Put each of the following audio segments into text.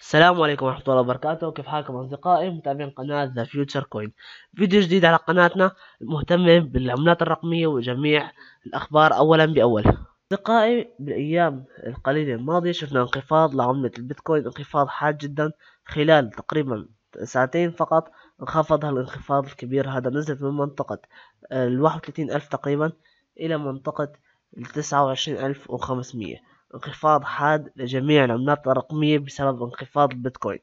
السلام عليكم ورحمة الله وبركاته كيف حالكم أصدقائي متابعين قناة ذا فيوتشر كوين فيديو جديد على قناتنا المهتمة بالعملات الرقمية وجميع الأخبار أولا بأول أصدقائي بالأيام القليلة الماضية شفنا انخفاض لعملة البيتكوين انخفاض حاد جدا خلال تقريبا ساعتين فقط انخفض هالانخفاض الكبير هذا نزلت من منطقة آه، الواحد وثلاثين ألف تقريبا إلى منطقة التسعة وعشرين ألف وخمسمية انخفاض حاد لجميع العملات الرقمية بسبب انخفاض البيتكوين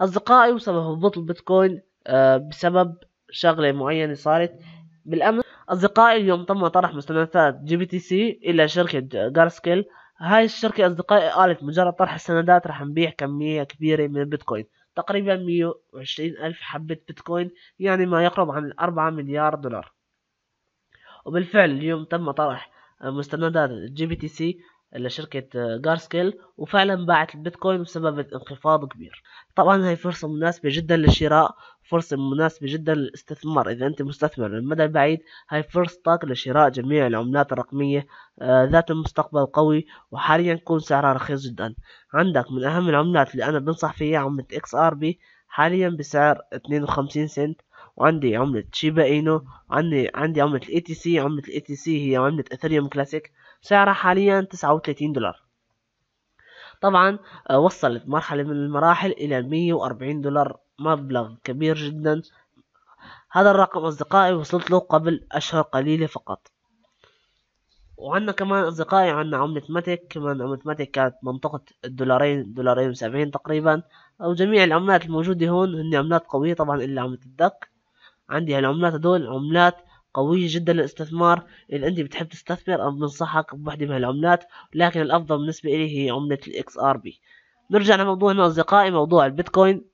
أصدقائي وسبب هبوط البيتكوين آه، بسبب شغلة معينة صارت بالأمس أصدقائي اليوم تم طرح مستندات جي بي تي سي إلى شركة جارسكيل هاي الشركة أصدقائي قالت مجرد طرح السندات رح نبيع كمية كبيرة من البيتكوين تقريبا 120 ألف حبة بيتكوين يعني ما يقرب عن 4 مليار دولار وبالفعل اليوم تم طرح مستندات جي بي تي سي لشركة جارسكيل وفعلا باعت البيتكوين بسبب انخفاض كبير طبعا هاي فرصة مناسبة جدا للشراء فرصة مناسبة جدا للاستثمار إذا أنت مستثمر للمدى البعيد هاي فرصتك لشراء جميع العملات الرقمية آه، ذات المستقبل قوي وحاليا يكون سعرها رخيص جدا عندك من أهم العملات اللي أنا بنصح فيها عملة إكس آر بي حاليا بسعر 52 سنت وعندي عملة شيبا إينو عندي عندي عملة الاي تي سي عملة الاي تي سي هي عملة اثريوم كلاسيك سعرها حاليا تسعة وثلاثين دولار طبعا آه، وصلت مرحلة من المراحل إلى مية وأربعين دولار مبلغ كبير جدا هذا الرقم أصدقائي وصلت له قبل أشهر قليلة فقط وعندنا كمان أصدقائي عندنا عملة ماتيك كمان عملة ماتيك كانت منطقة الدولارين دولارين وسبعين تقريبا أو جميع العملات الموجودة هون هن عملات قوية طبعا إلا عملة الدك عندي هالعملات هدول عملات قوية جدا للاستثمار إذا أنت بتحب تستثمر أنا بنصحك بوحدة من العملات لكن الأفضل بالنسبة إلي هي عملة الإكس آر بي نرجع لموضوعنا أصدقائي موضوع البيتكوين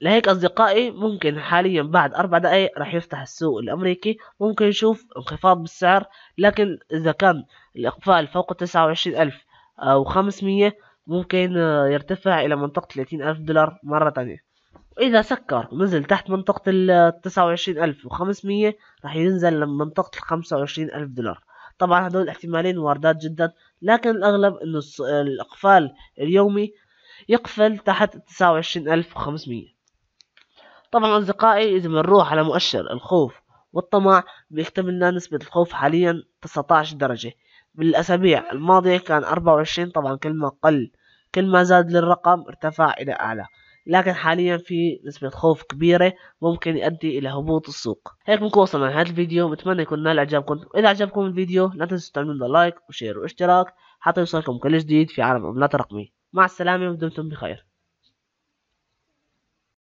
لهيك أصدقائي ممكن حاليا بعد أربع دقايق راح يفتح السوق الأمريكي ممكن نشوف انخفاض بالسعر لكن إذا كان الإقفال فوق تسعة وعشرين ألف أو خمسمية ممكن يرتفع إلى منطقة ثلاثين ألف دولار مرة تانية وإذا سكر ونزل تحت منطقة ال 29500 راح ينزل لمنطقة ال 25000 دولار طبعا هدول احتمالين واردات جدا لكن الأغلب إنه الإقفال اليومي يقفل تحت 29500 طبعا أصدقائي إذا بنروح على مؤشر الخوف والطمع بيكتملنا نسبة الخوف حاليا 19 درجة بالأسابيع الماضية كان 24 طبعا كل ما قل كل ما زاد للرقم ارتفع إلى أعلى لكن حاليا في نسبة خوف كبيرة ممكن يؤدي إلى هبوط السوق هيك بنكون وصلنا لنهاية الفيديو بتمنى يكون نال إعجابكم وإذا عجبكم الفيديو لا تنسوا تعملوا لايك وشير واشتراك حتى يوصلكم كل جديد في عالم العملات الرقمية مع السلامة ودمتم بخير